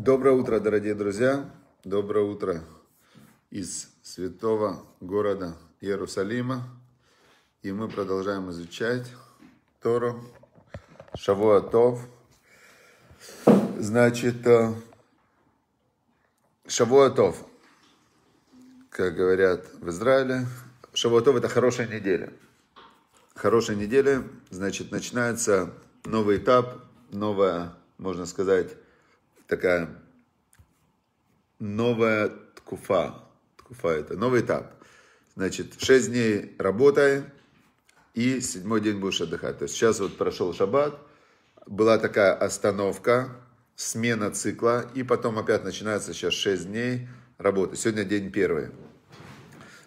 Доброе утро, дорогие друзья! Доброе утро из святого города Иерусалима. И мы продолжаем изучать Тору, Шавуатов. Значит, э, Шавуатов, как говорят в Израиле, Шавуатов это хорошая неделя. Хорошая неделя, значит, начинается новый этап, новая, можно сказать, такая новая ткуфа. Ткуфа это новый этап. Значит, 6 дней работай, и седьмой день будешь отдыхать. То есть сейчас вот прошел шаббат, была такая остановка, смена цикла, и потом опять начинается сейчас 6 дней работы. Сегодня день первый.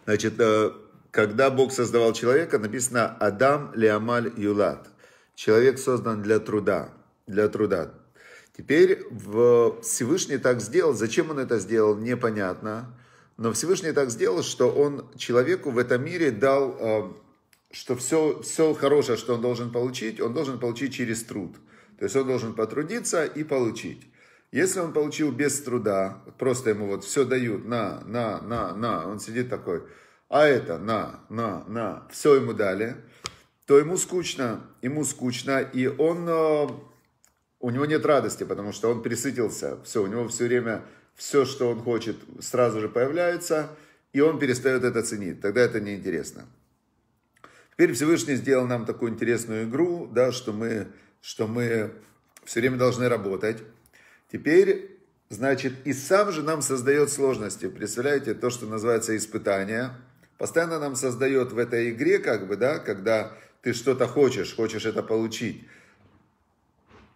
Значит, э, когда Бог создавал человека, написано «Адам Леамаль Юлат». Человек создан для труда. Для труда. Теперь Всевышний так сделал, зачем он это сделал, непонятно. Но Всевышний так сделал, что он человеку в этом мире дал, э, что все, все хорошее, что он должен получить, он должен получить через труд. То есть он должен потрудиться и получить. Если он получил без труда, просто ему вот все дают, на, на, на, на, он сидит такой, а это, на, на, на, все ему дали, то ему скучно, ему скучно, и он э, у него нет радости, потому что он присытился. Все, у него все время все, что он хочет, сразу же появляется, и он перестает это ценить. Тогда это неинтересно. Теперь Всевышний сделал нам такую интересную игру, да, что мы, что мы все время должны работать. Теперь, значит, и сам же нам создает сложности. Представляете, то, что называется испытание, постоянно нам создает в этой игре, как бы, да, когда ты что-то хочешь, хочешь это получить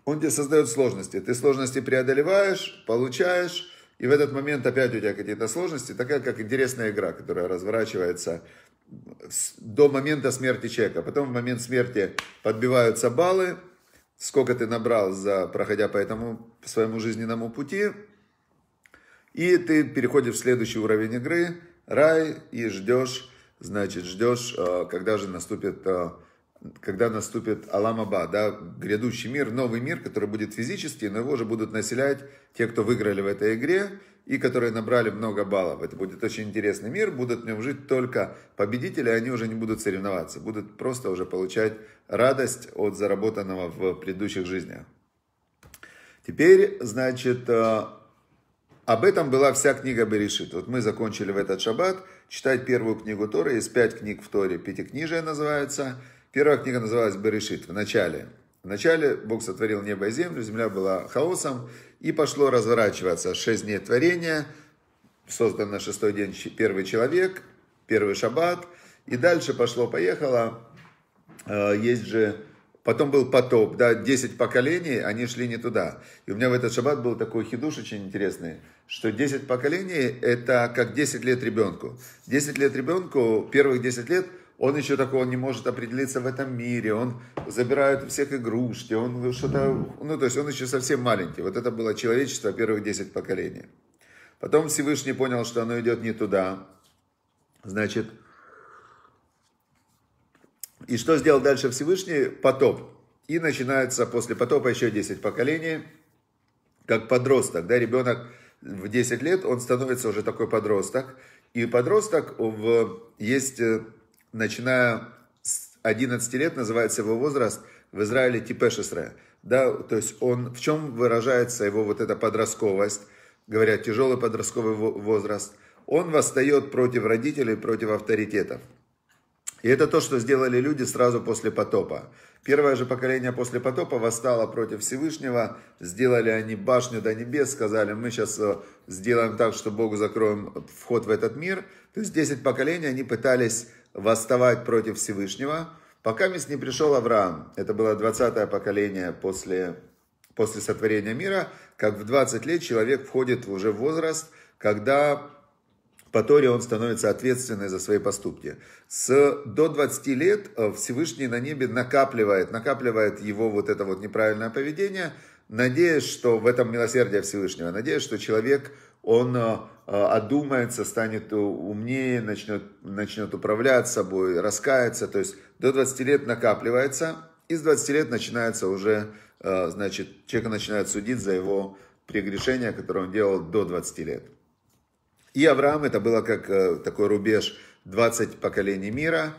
он тебе создает сложности. Ты сложности преодолеваешь, получаешь, и в этот момент опять у тебя какие-то сложности, такая как интересная игра, которая разворачивается до момента смерти человека. Потом в момент смерти подбиваются баллы, сколько ты набрал, за, проходя по этому по своему жизненному пути, и ты переходишь в следующий уровень игры, рай, и ждешь, значит, ждешь, э, когда же наступит э, когда наступит Аламаба, да, грядущий мир, новый мир, который будет физический, но его же будут населять те, кто выиграли в этой игре и которые набрали много баллов. Это будет очень интересный мир, будут в нем жить только победители, они уже не будут соревноваться, будут просто уже получать радость от заработанного в предыдущих жизнях. Теперь, значит, э, об этом была вся книга Берешит. Вот мы закончили в этот шаббат читать первую книгу Торы. Из пять книг в Торе, пятикнижие называется – Первая книга называлась «Берешит» в начале. в начале Бог сотворил небо и землю, земля была хаосом, и пошло разворачиваться. Шесть дней творения, создан на шестой день первый человек, первый шаббат, и дальше пошло-поехало. Э, есть же, потом был потоп, да, 10 поколений, они шли не туда. И у меня в этот шаббат был такой хидуш очень интересный, что 10 поколений – это как 10 лет ребенку. 10 лет ребенку, первых 10 лет – он еще такой, он не может определиться в этом мире, он забирает всех игрушки, он что-то, ну, то есть он еще совсем маленький. Вот это было человечество первых 10 поколений. Потом Всевышний понял, что оно идет не туда. Значит, и что сделал дальше Всевышний? Потоп. И начинается после потопа еще 10 поколений, как подросток, да, ребенок в 10 лет, он становится уже такой подросток. И подросток, в, есть э, начиная с 11 лет называется его возраст в Израиле типеш Да, то есть он, в чем выражается его вот эта подростковость, говорят, тяжелый подростковый возраст, он восстает против родителей, против авторитетов. И это то, что сделали люди сразу после потопа. Первое же поколение после потопа восстало против Всевышнего, сделали они башню до небес, сказали, мы сейчас э, сделаем так, что Богу закроем вход в этот мир. То есть 10 поколений они пытались восставать против Всевышнего, пока мест не пришел Авраам. Это было 20-е поколение после, после сотворения мира, как в 20 лет человек входит уже в возраст, когда по Торе он становится ответственным за свои поступки. С, до 20 лет э, Всевышний на небе накапливает, накапливает его вот это вот неправильное поведение, надеясь, что в этом милосердие Всевышнего, надеясь, что человек, он э, Э, одумается, станет умнее, начнет, начнет управлять собой, раскается. То есть до 20 лет накапливается, и с 20 лет начинается уже, э, значит, человека начинают судить за его прегрешения, которые он делал до 20 лет. И Авраам это было как э, такой рубеж 20 поколений мира.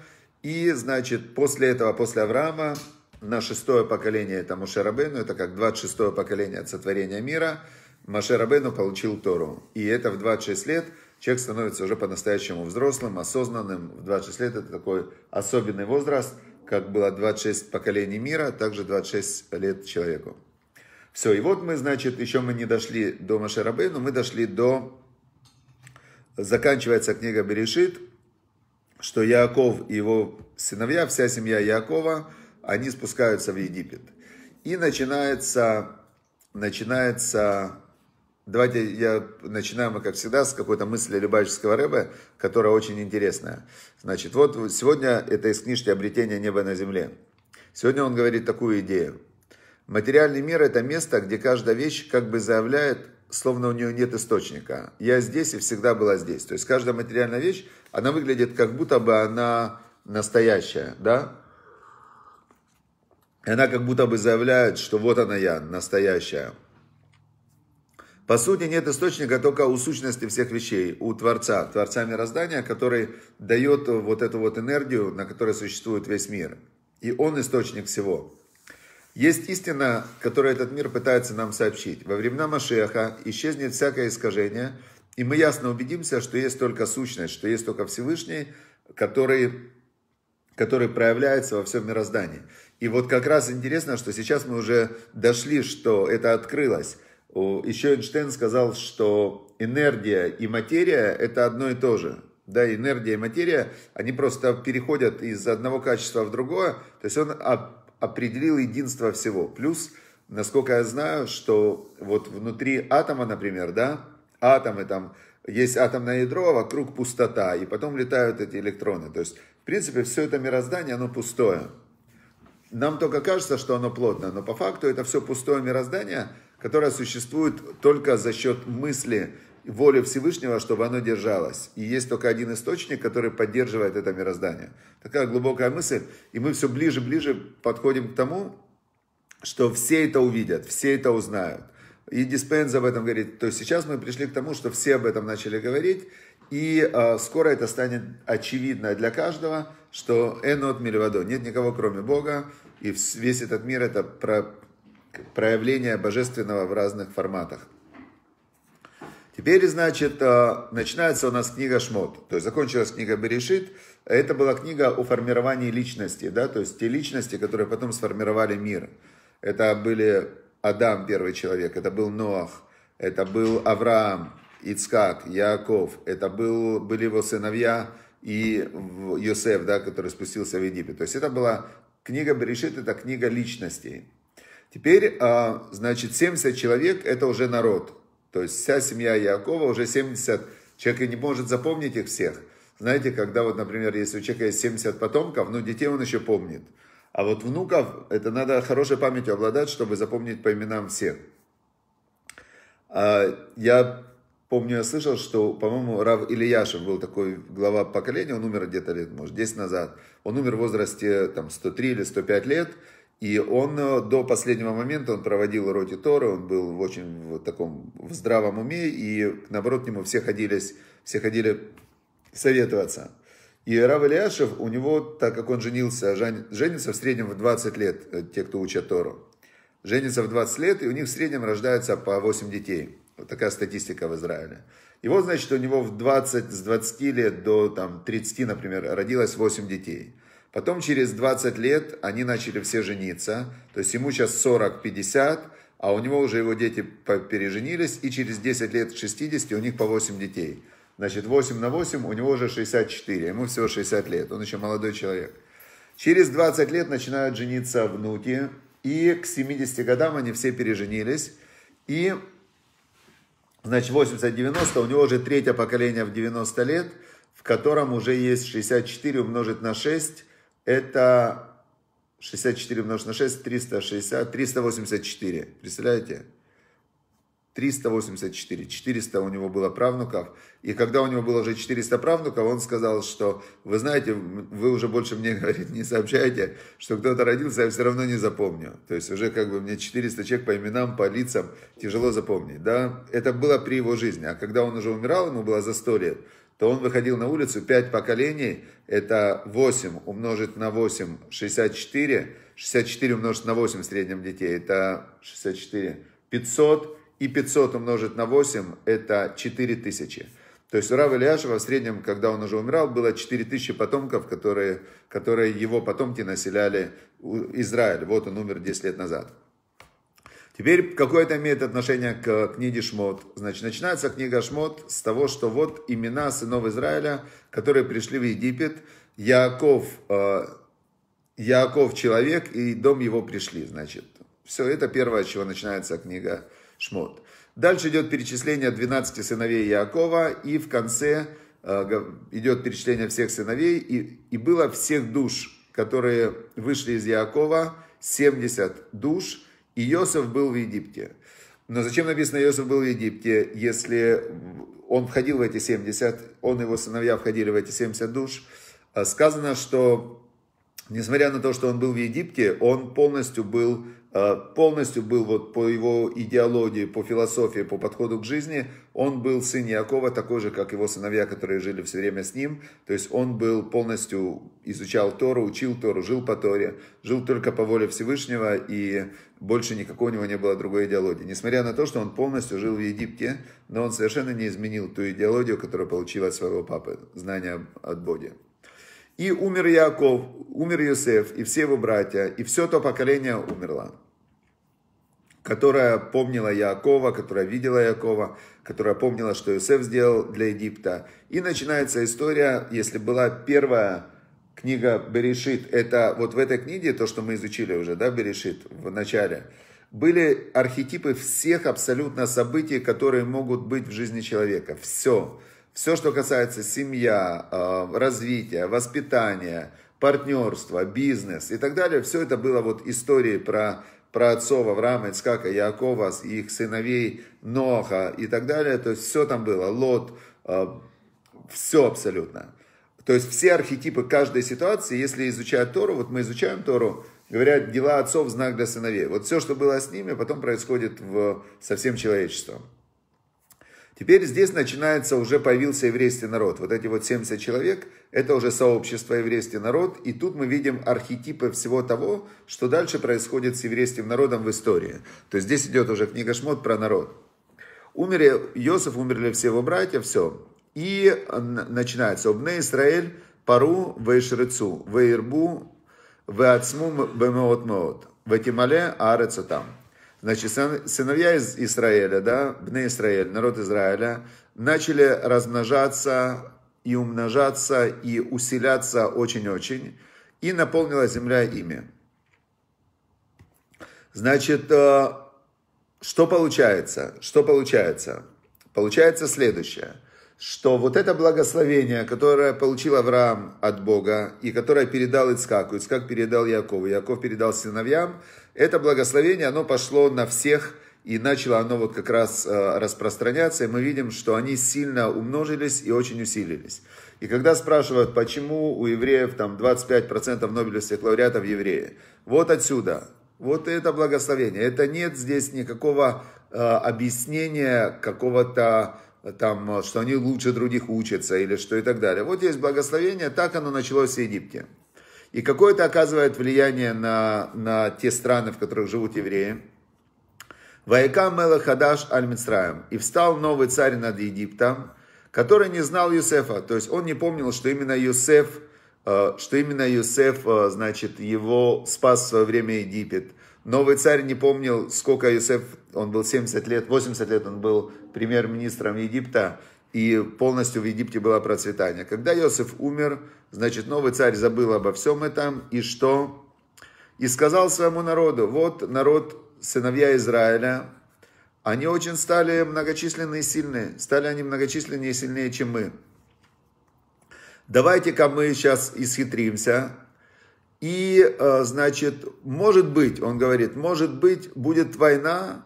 И, значит, после этого, после Авраама, на шестое поколение это Мушерабейну, это как 26 поколение от сотворения мира – Маше получил Тору. И это в 26 лет человек становится уже по-настоящему взрослым, осознанным. В 26 лет это такой особенный возраст, как было 26 поколений мира, а также 26 лет человеку. Все, и вот мы, значит, еще мы не дошли до Маше мы дошли до... Заканчивается книга Берешит, что Яков и его сыновья, вся семья Якова, они спускаются в Египет. И начинается, начинается Давайте я начинаю, мы, как всегда, с какой-то мысли Любавического Рэба, которая очень интересная. Значит, вот сегодня это из книжки «Обретение неба на земле». Сегодня он говорит такую идею. Материальный мир – это место, где каждая вещь как бы заявляет, словно у нее нет источника. Я здесь и всегда была здесь. То есть каждая материальная вещь, она выглядит как будто бы она настоящая, да? И она как будто бы заявляет, что вот она я, настоящая – по сути, нет источника только у сущности всех вещей, у Творца, Творца мироздания, который дает вот эту вот энергию, на которой существует весь мир. И он источник всего. Есть истина, которую этот мир пытается нам сообщить. Во времена Машеха исчезнет всякое искажение, и мы ясно убедимся, что есть только сущность, что есть только Всевышний, который, который проявляется во всем мироздании. И вот как раз интересно, что сейчас мы уже дошли, что это открылось. Еще Эйнштейн сказал, что энергия и материя – это одно и то же. Да, энергия и материя, они просто переходят из одного качества в другое. То есть он определил единство всего. Плюс, насколько я знаю, что вот внутри атома, например, да, атомы там, есть атомное ядро, а вокруг пустота, и потом летают эти электроны. То есть, в принципе, все это мироздание, оно пустое. Нам только кажется, что оно плотное, но по факту это все пустое мироздание – которое существует только за счет мысли, волю Всевышнего, чтобы оно держалось. И есть только один источник, который поддерживает это мироздание. Такая глубокая мысль. И мы все ближе и ближе подходим к тому, что все это увидят, все это узнают. И Диспенс об этом говорит. То есть сейчас мы пришли к тому, что все об этом начали говорить, и э, скоро это станет очевидно для каждого, что энот мильвадо, нет никого кроме Бога, и весь этот мир это про проявления божественного в разных форматах. Теперь, значит, э, начинается у нас книга Шмот. То есть закончилась книга Берешит. Это была книга о формировании личности, да, то есть те личности, которые потом сформировали мир. Это были Адам, первый человек, это был Ноах, это был Авраам, Ицкак, Яков, это был, были его сыновья и Йосеф, да, который спустился в Египет. То есть это была книга Берешит, это книга личностей. Теперь, а, значит, 70 человек – это уже народ. То есть вся семья Якова уже 70. Человек и не может запомнить их всех. Знаете, когда вот, например, если у человека есть 70 потомков, ну, детей он еще помнит. А вот внуков, это надо хорошей памятью обладать, чтобы запомнить по именам всех. А, я помню, я слышал, что, по-моему, Рав Ильяшев был такой глава поколения, он умер где-то лет, может, 10 назад. Он умер в возрасте там, 103 или 105 лет – и он э, до последнего момента, он проводил роти Торы, он был в очень в таком в здравом уме, и наоборот к нему все, ходились, все ходили советоваться. И Рав Ильяшев, у него, так как он женился, женится в среднем в 20 лет, э, те, кто учат Тору. Женится в 20 лет, и у них в среднем рождается по 8 детей. Вот такая статистика в Израиле. И вот, значит, у него в 20, с 20 лет до там, 30, например, родилось 8 детей – Потом через 20 лет они начали все жениться. То есть ему сейчас 40-50, а у него уже его дети переженились. И через 10 лет 60 у них по 8 детей. Значит, 8 на 8 у него уже 64, ему всего 60 лет. Он еще молодой человек. Через 20 лет начинают жениться внуки. И к 70 годам они все переженились. И, значит, 80-90, у него уже третье поколение в 90 лет, в котором уже есть 64 умножить на 6, это 64 умножить на 6, 360, 384. Представляете? 384. 400 у него было правнуков. И когда у него было уже 400 правнуков, он сказал, что, вы знаете, вы уже больше мне, говорит, не сообщаете, что кто-то родился, я все равно не запомню. То есть уже как бы мне 400 человек по именам, по лицам тяжело запомнить. Да? Это было при его жизни. А когда он уже умирал, ему было за 100 лет, то он выходил на улицу, 5 поколений, это 8 умножить на 8, 64, 64 умножить на 8 в среднем детей, это 64, 500 и 500 умножить на 8, это 4000. То есть у Рава Ильяшева в среднем, когда он уже умирал, было 4000 потомков, которые, которые его потомки населяли Израиль. Вот он умер 10 лет назад. Теперь какое это имеет отношение к книге Шмот? Значит, начинается книга Шмот с того, что вот имена сынов Израиля, которые пришли в Египет, Яков, э, Яков человек и дом его пришли, значит. Все, это первое, с чего начинается книга Шмот. Дальше идет перечисление 12 сыновей Якова, и в конце э, идет перечисление всех сыновей, и, и было всех душ, которые вышли из Якова, 70 душ – и Иосиф был в Египте. Но зачем написано Иосиф был в Египте, если он входил в эти 70, он и его сыновья входили в эти 70 душ? А сказано, что несмотря на то, что он был в Египте, он полностью был Э, полностью был вот по его идеологии, по философии, по подходу к жизни, он был сын Якова, такой же, как его сыновья, которые жили все время с ним. То есть он был полностью, изучал Тору, учил Тору, жил по Торе, жил только по воле Всевышнего, и больше никакой у него не было другой идеологии. Несмотря на то, что он полностью жил в Египте, но он совершенно не изменил ту идеологию, которую получил от своего папы, знания от Боги. И умер Яков, умер Иосиф, и все его братья, и все то поколение умерло которая помнила Якова, которая видела Якова, которая помнила, что Иосиф сделал для Египта. И начинается история, если была первая книга Берешит, это вот в этой книге, то, что мы изучили уже, да, Берешит в начале, были архетипы всех абсолютно событий, которые могут быть в жизни человека. Все. Все, что касается семья, э, развития, воспитания, партнерства, бизнес и так далее, все это было вот истории про про праотцов Авраама, Ицкака, Якова, их сыновей Ноаха и так далее. То есть все там было, Лот, э, все абсолютно. То есть все архетипы каждой ситуации, если изучают Тору, вот мы изучаем Тору, говорят, дела отцов – знак для сыновей. Вот все, что было с ними, потом происходит в, со всем человечеством. Теперь здесь начинается, уже появился еврейский народ. Вот эти вот 70 человек, это уже сообщество еврейский народ. И тут мы видим архетипы всего того, что дальше происходит с еврейским народом в истории. То есть здесь идет уже книга Шмот про народ. Умер Иосиф, умерли все его братья, все. И начинается. Обне Израиль пару вейшрецу, вейрбу, веацму бемеот меот. Ветимале арецу там. Значит, сыновья из Израиля, да, Бне Израиль, народ Израиля, начали размножаться и умножаться и усиляться очень-очень, и наполнила земля ими. Значит, э, что получается? Что получается? Получается следующее – что вот это благословение, которое получил Авраам от Бога и которое передал Ицкаку, Ицкак передал Якову, Яков передал сыновьям, это благословение, оно пошло на всех и начало оно вот как раз э, распространяться, и мы видим, что они сильно умножились и очень усилились. И когда спрашивают, почему у евреев там 25% нобелевских лауреатов евреи, вот отсюда, вот это благословение. Это нет здесь никакого э, объяснения какого-то там, э, что они лучше других учатся или что и так далее. Вот есть благословение, так оно началось в Египте. И какое это оказывает влияние на, на те страны, в которых живут евреи. Ваека Мелахадаш Аль Мицраем. И встал новый царь над Египтом, который не знал Юсефа. То есть он не помнил, что именно Юсеф, э, что именно Юсеф, э, значит, его спас в свое время Египет Новый царь не помнил, сколько Иосиф, он был 70 лет, 80 лет он был премьер-министром Египта, и полностью в Египте было процветание. Когда Иосиф умер, значит, новый царь забыл обо всем этом, и что? И сказал своему народу, вот народ, сыновья Израиля, они очень стали многочисленные и сильные, стали они многочисленнее и сильнее, чем мы. Давайте-ка мы сейчас исхитримся, и, э, значит, может быть, он говорит, может быть, будет война,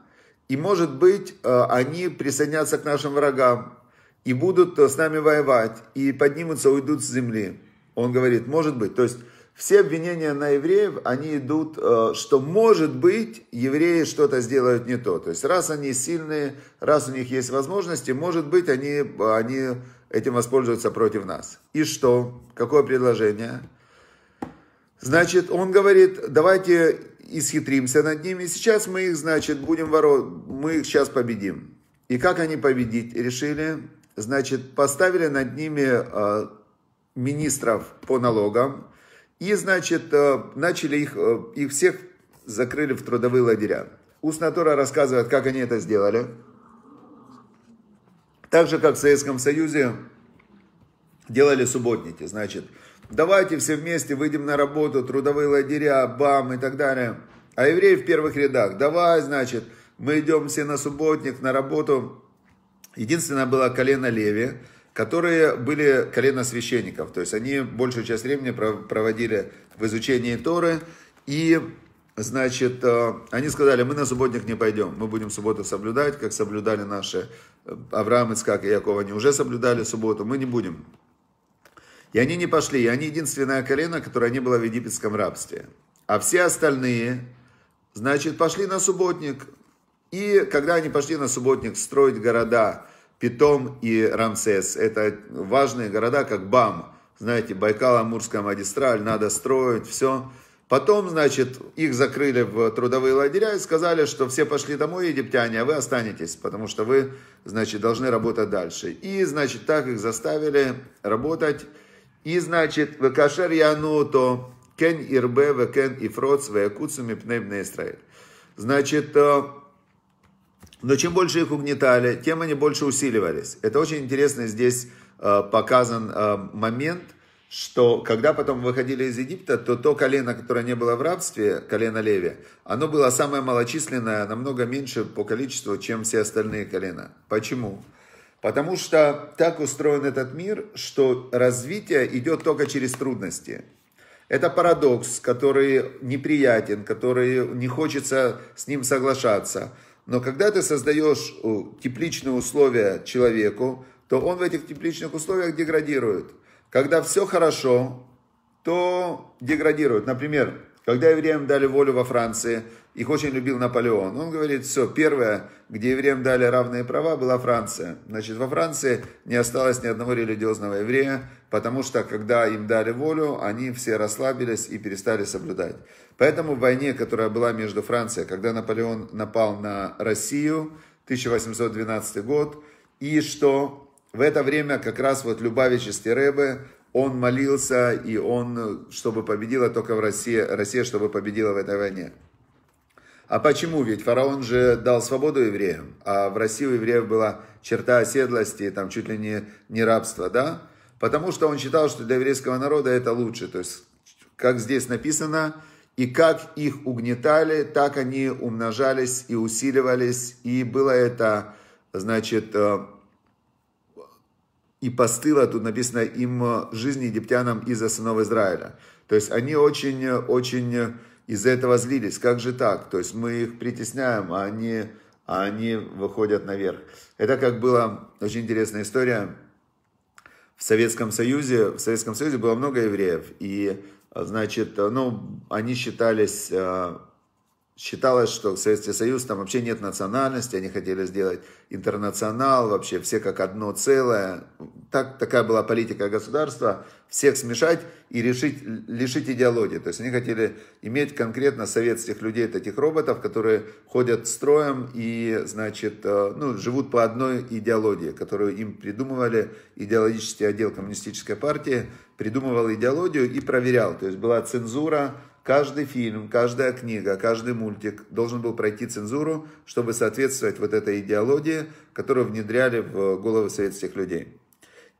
и, может быть, э, они присоединятся к нашим врагам и будут э, с нами воевать, и поднимутся, уйдут с земли. Он говорит, может быть. То есть все обвинения на евреев, они идут, что может быть, евреи что-то сделают не то. То есть раз они сильные, раз у них есть возможности, может быть, они, они этим воспользуются против нас. И что? Какое предложение? Значит, он говорит, давайте исхитримся над ними. Сейчас мы их, значит, будем воровать, мы их сейчас победим. И как они победить решили? Значит, поставили над ними э, министров по налогам. И, значит, э, начали их, э, их всех закрыли в трудовые лагеря. Уснатора рассказывает, как они это сделали. Так же, как в Советском Союзе делали субботники. Значит, Давайте все вместе выйдем на работу, трудовые лагеря, бам и так далее. А евреи в первых рядах. Давай, значит, мы идем все на субботник, на работу. Единственное было колено Леви, которые были колено священников. То есть они большую часть времени проводили в изучении Торы. И, значит, э, они сказали, мы на субботник не пойдем. Мы будем субботу соблюдать, как соблюдали наши э, Авраам, Ицкак и Яков. Они уже соблюдали субботу. Мы не будем. И они не пошли, и они единственное колено, которое не было в египетском рабстве. А все остальные, значит, пошли на субботник. И когда они пошли на субботник строить города Питом и Рамсес, это важные города, как Бам, знаете, Байкал, Амурская магистраль, надо строить, все. Потом, значит, их закрыли в трудовые лагеря и сказали, что все пошли домой, египтяне, а вы останетесь, потому что вы, значит, должны работать дальше. И, значит, так их заставили работать и значит, в Кашер векашер то кен ирбе в векен ифроц векуцу мипнебне Израиль. Значит, э, но чем больше их угнетали, тем они больше усиливались. Это очень интересно здесь э, показан э, момент, что когда потом выходили из Египта, то то колено, которое не было в рабстве, колено Леви, оно было самое малочисленное, намного меньше по количеству, чем все остальные колена. Почему? Почему? Потому что так устроен этот мир, что развитие идет только через трудности. Это парадокс, который неприятен, который не хочется с ним соглашаться. Но когда ты создаешь э, тепличные условия человеку, то он в этих тепличных условиях деградирует. Когда все хорошо, то деградирует. Например, когда евреям дали волю во Франции – их очень любил Наполеон. Он говорит, все, первое, где евреям дали равные права, была Франция. Значит, во Франции не осталось ни одного религиозного еврея, потому что, когда им дали волю, они все расслабились и перестали соблюдать. Поэтому в войне, которая была между Францией, когда Наполеон напал на Россию, 1812 год, и что в это время как раз вот Любавический Рэбе, он молился, и он, чтобы победила только в России, Россия, чтобы победила в этой войне. А почему? Ведь фараон же дал свободу евреям, а в России у евреев была черта оседлости, там чуть ли не, не рабство, да? Потому что он считал, что для еврейского народа это лучше. То есть, как здесь написано, и как их угнетали, так они умножались и усиливались. И было это, значит, э, и постыло, тут написано, им жизнь египтянам из-за сынов Израиля. То есть они очень, очень из-за этого злились, как же так? То есть мы их притесняем, а они, а они выходят наверх. Это как была очень интересная история. В Советском Союзе, в Советском Союзе было много евреев, и, значит, ну, они считались а, считалось, что Советский Союз, там вообще нет национальности, они хотели сделать интернационал, вообще все как одно целое. Так, такая была политика государства, всех смешать и решить, лишить идеологии. То есть они хотели иметь конкретно советских людей, этих роботов, которые ходят строем и, значит, э, ну, живут по одной идеологии, которую им придумывали, идеологический отдел коммунистической партии придумывал идеологию и проверял. То есть была цензура, Каждый фильм, каждая книга, каждый мультик должен был пройти цензуру, чтобы соответствовать вот этой идеологии, которую внедряли в головы советских людей.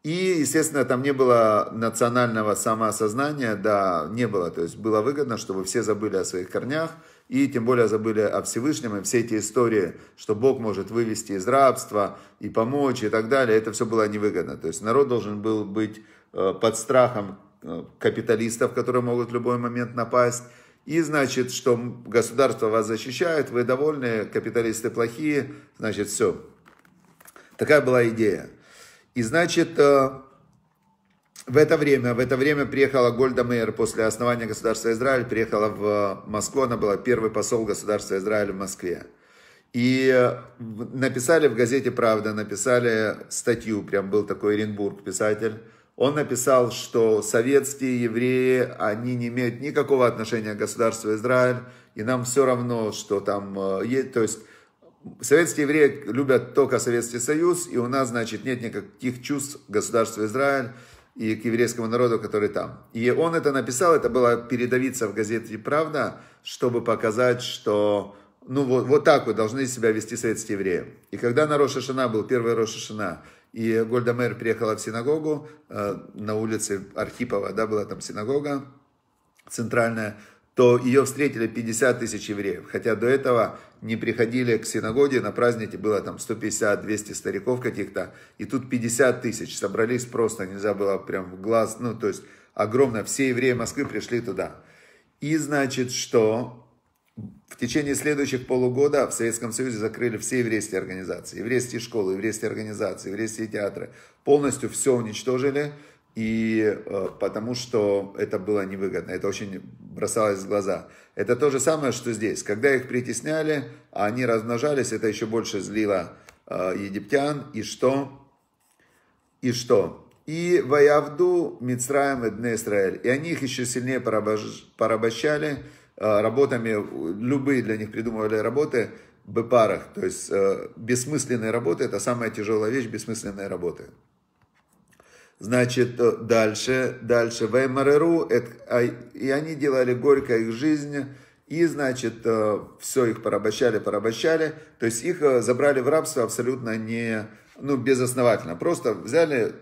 И, естественно, там не было национального самоосознания, да, не было. То есть было выгодно, чтобы все забыли о своих корнях, и тем более забыли о Всевышнем, и все эти истории, что Бог может вывести из рабства и помочь и так далее, это все было невыгодно. То есть народ должен был быть э, под страхом Э, капиталистов, которые могут в любой момент напасть. И значит, что государство вас защищает, вы довольны, капиталисты плохие, значит, все. Такая была идея. И значит, э, в это время, в это время приехала Гольда Мейер после основания государства Израиль, приехала в Москву, она была первый посол государства Израиль в Москве. И э, написали в газете «Правда», написали статью, прям был такой Оренбург, писатель, он написал, что советские евреи, они не имеют никакого отношения к государству Израиль, и нам все равно, что там э, есть, то есть советские евреи любят только Советский Союз, и у нас, значит, нет никаких чувств к государству Израиль и к еврейскому народу, который там. И он это написал, это была передовица в газете «Правда», чтобы показать, что ну вот, вот так вот должны себя вести советские евреи. И когда на Рошашина был первый Рошашина, и Гольда приехала в синагогу, э, на улице Архипова, да, была там синагога центральная, то ее встретили 50 тысяч евреев. Хотя до этого не приходили к синагоге, на празднике было там 150-200 стариков каких-то, и тут 50 тысяч собрались просто, нельзя было прям в глаз, ну то есть огромно, все евреи Москвы пришли туда. И значит, что течение следующих полугода в Советском Союзе закрыли все еврейские организации. Еврейские школы, еврейские организации, еврейские театры. Полностью все уничтожили. И э, потому что это было невыгодно, это очень бросалось в глаза. Это то же самое, что здесь. Когда их притесняли, а они размножались, это еще больше злило э, египтян. И что? И что? И воявду Мицраем и Дне Израиль. И они их еще сильнее порабощали Э, работами, любые для них придумывали работы, в парах, то есть э, бессмысленные работы, это самая тяжелая вещь, бессмысленные работы. Значит, э, дальше, дальше, в ВМРРУ, эм а, и они делали горько их жизнь, и, значит, все их порабощали, порабощали, то есть их забрали в рабство абсолютно не, ну, безосновательно, просто взяли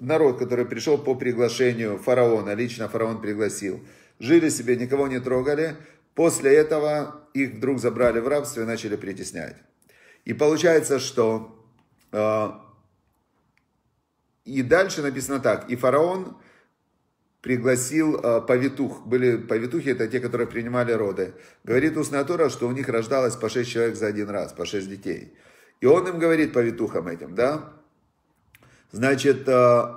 народ, который пришел по приглашению фараона, лично фараон пригласил, жили себе, никого не трогали. После этого их вдруг забрали в рабство и начали притеснять. И получается, что... Э, и дальше написано так. И фараон пригласил э, повитух. Были повитухи, это те, которые принимали роды. Говорит устная Тора, что у них рождалось по шесть человек за один раз, по шесть детей. И он им говорит, повитухам этим, да? Значит, э,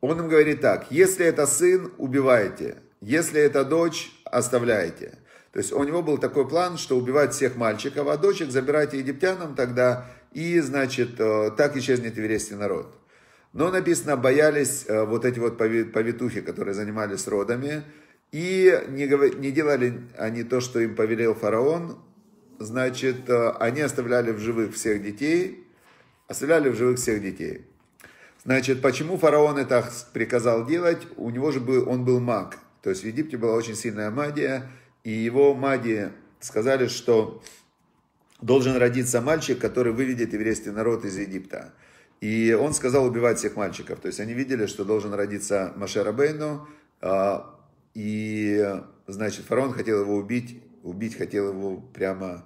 он им говорит так. Если это сын, убивайте. Если это дочь, оставляйте. То есть у него был такой план, что убивать всех мальчиков, а дочек забирайте египтянам тогда, и, значит, э, так исчезнет еврейский народ. Но написано, боялись э, вот эти вот повитухи, которые занимались родами, и не, не делали они то, что им повелел фараон, значит, э, они оставляли в живых всех детей, оставляли в живых всех детей. Значит, почему фараон это приказал делать? У него же был, он был маг, то есть в Египте была очень сильная магия, и его маги сказали, что должен родиться мальчик, который выведет еврейский народ из Египта. И он сказал убивать всех мальчиков. То есть они видели, что должен родиться Машер Абейну, а, и, значит, фараон хотел его убить, убить хотел его прямо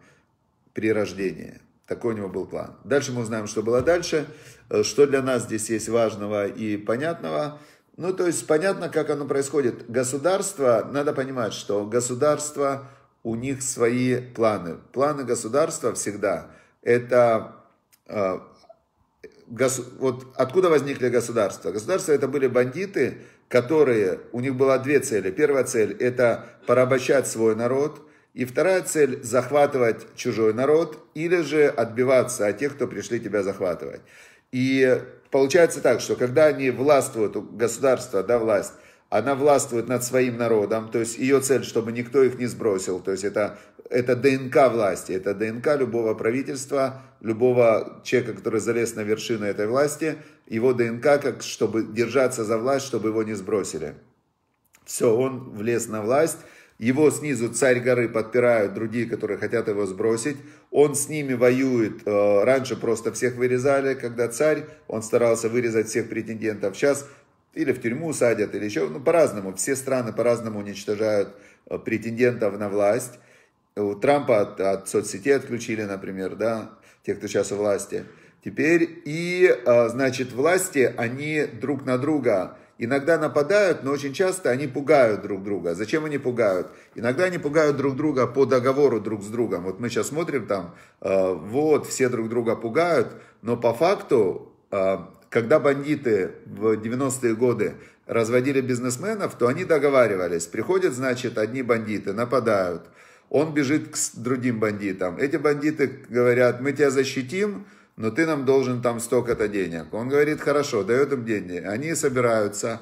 при рождении. Такой у него был план. Дальше мы узнаем, что было дальше, э, что для нас здесь есть важного и понятного – ну, то есть понятно, как оно происходит. Государство, надо понимать, что государство, у них свои планы. Планы государства всегда это... Э, гос, вот откуда возникли государства? Государства это были бандиты, которые... У них было две цели. Первая цель это порабощать свой народ. И вторая цель – захватывать чужой народ или же отбиваться от тех, кто пришли тебя захватывать. И Получается так, что когда они властвуют, государство, да, власть, она властвует над своим народом, то есть ее цель, чтобы никто их не сбросил, то есть это, это ДНК власти, это ДНК любого правительства, любого человека, который залез на вершину этой власти, его ДНК, как, чтобы держаться за власть, чтобы его не сбросили. Все, он влез на власть, его снизу царь горы подпирают другие, которые хотят его сбросить. Он с ними воюет. Э, раньше просто всех вырезали, когда царь, он старался вырезать всех претендентов. Сейчас или в тюрьму садят, или еще, ну, по-разному. Все страны по-разному уничтожают э, претендентов на власть. У Трампа от, от соцсетей отключили, например, да, тех, кто сейчас у власти. Теперь и, э, значит, власти, они друг на друга иногда нападают, но очень часто они пугают друг друга. Зачем они пугают? Иногда они пугают друг друга по договору друг с другом. Вот мы сейчас смотрим там, э, вот, все друг друга пугают, но по факту, э, когда бандиты в 90-е годы разводили бизнесменов, то они договаривались. Приходят, значит, одни бандиты, нападают. Он бежит к другим бандитам. Эти бандиты говорят, мы тебя защитим, но ты нам должен там столько-то денег. Он говорит, хорошо, дает им деньги. Они собираются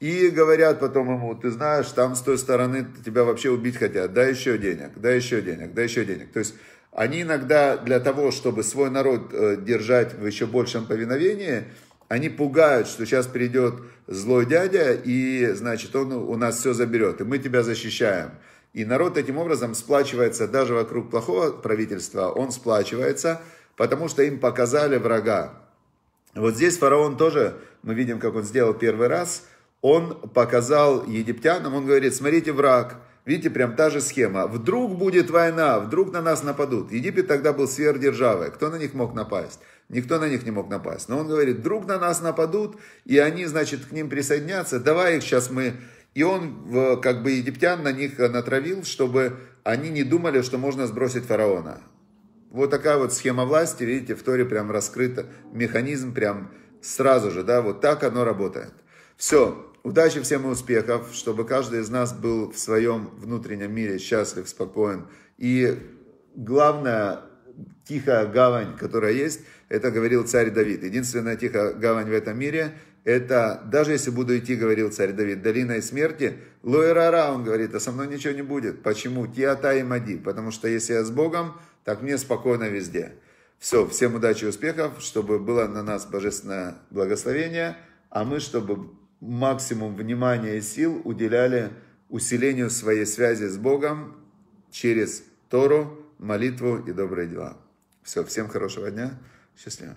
и говорят потом ему, ты знаешь, там с той стороны тебя вообще убить хотят, дай еще денег, дай еще денег, дай еще денег. То есть они иногда для того, чтобы свой народ э, держать в еще большем повиновении, они пугают, что сейчас придет злой дядя, и, значит, он у нас все заберет, и мы тебя защищаем. И народ таким образом сплачивается даже вокруг плохого правительства, он сплачивается – потому что им показали врага. Вот здесь фараон тоже, мы видим, как он сделал первый раз, он показал египтянам, он говорит, смотрите, враг, видите, прям та же схема. Вдруг будет война, вдруг на нас нападут. Египет тогда был сверхдержавой, кто на них мог напасть? Никто на них не мог напасть. Но он говорит, вдруг на нас нападут, и они, значит, к ним присоединятся, давай их сейчас мы... И он, как бы, египтян на них натравил, чтобы они не думали, что можно сбросить фараона. Вот такая вот схема власти, видите, в Торе прям раскрыта, механизм прям сразу же, да, вот так оно работает. Все, удачи всем и успехов, чтобы каждый из нас был в своем внутреннем мире счастлив, спокоен. И главное, тихая гавань, которая есть, это говорил царь Давид. Единственная тихая гавань в этом мире, это даже если буду идти, говорил царь Давид, долиной смерти, лоэрара, он говорит, а со мной ничего не будет. Почему? Тиата и мади. Потому что если я с Богом, так мне спокойно везде. Все, всем удачи и успехов, чтобы было на нас божественное благословение, а мы, чтобы максимум внимания и сил уделяли усилению своей связи с Богом через Тору, молитву и добрые дела. Все, всем хорошего дня, счастливо.